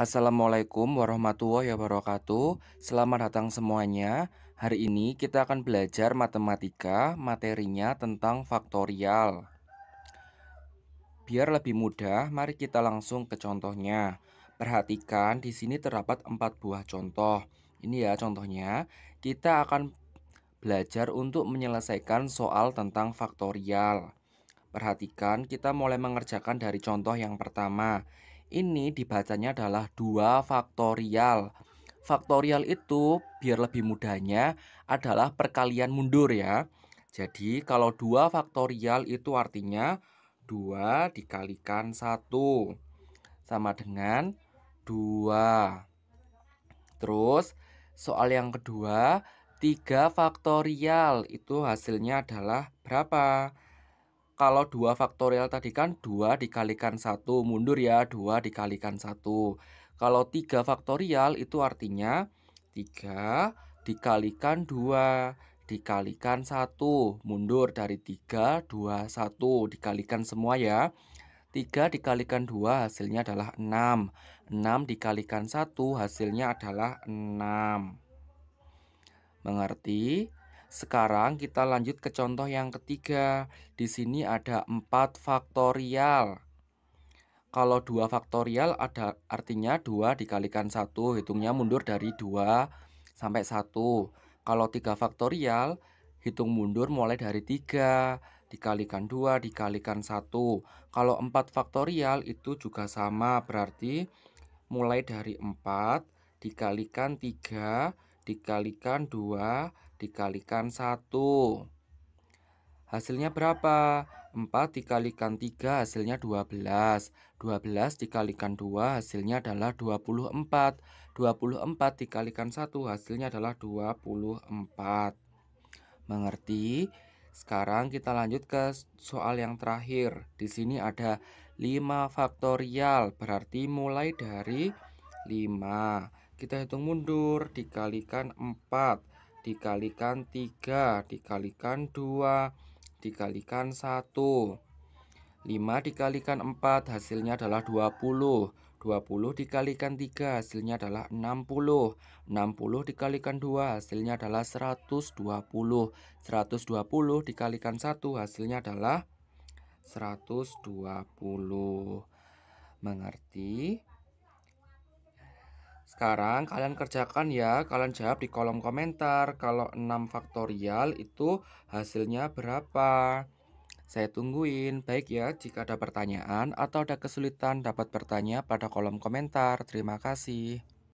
Assalamualaikum warahmatullahi wabarakatuh. Selamat datang semuanya. Hari ini kita akan belajar matematika, materinya tentang faktorial. Biar lebih mudah, mari kita langsung ke contohnya. Perhatikan di sini terdapat 4 buah contoh. Ini ya contohnya. Kita akan belajar untuk menyelesaikan soal tentang faktorial. Perhatikan, kita mulai mengerjakan dari contoh yang pertama ini dibacanya adalah 2 faktorial. Faktorial itu biar lebih mudahnya adalah perkalian mundur ya. Jadi kalau 2 faktorial itu artinya 2 dikalikan 1 sama dengan 2. Terus soal yang kedua 3 faktorial itu hasilnya adalah berapa? kalau dua faktorial tadi kan dua dikalikan satu mundur ya dua dikalikan satu kalau tiga faktorial itu artinya tiga dikalikan dua dikalikan satu mundur dari tiga dua satu dikalikan semua ya tiga dikalikan dua hasilnya adalah enam enam dikalikan satu hasilnya adalah enam Mengerti? Sekarang kita lanjut ke contoh yang ketiga. Di sini ada 4 faktorial. Kalau 2 faktorial ada artinya 2 dikalikan 1, hitungnya mundur dari 2 sampai 1. Kalau 3 faktorial, hitung mundur mulai dari 3 dikalikan 2 dikalikan 1. Kalau 4 faktorial itu juga sama, berarti mulai dari 4 dikalikan 3 dikalikan 2 dikalikan 1 Hasilnya berapa? 4 dikalikan 3 hasilnya 12 12 dikalikan 2 hasilnya adalah 24 24 dikalikan 1 hasilnya adalah 24 Mengerti? Sekarang kita lanjut ke soal yang terakhir. Di sini ada 5 faktorial, berarti mulai dari 5. Kita hitung mundur, dikalikan 4, dikalikan 3, dikalikan 2, dikalikan 1. 5 dikalikan 4 hasilnya adalah 20. 20 dikalikan 3 hasilnya adalah 60 60 dikalikan 2 hasilnya adalah 120 120 dikalikan 1 hasilnya adalah 120 Mengerti? Sekarang kalian kerjakan ya, kalian jawab di kolom komentar kalau 6 faktorial itu hasilnya berapa. Saya tungguin, baik ya jika ada pertanyaan atau ada kesulitan dapat bertanya pada kolom komentar. Terima kasih.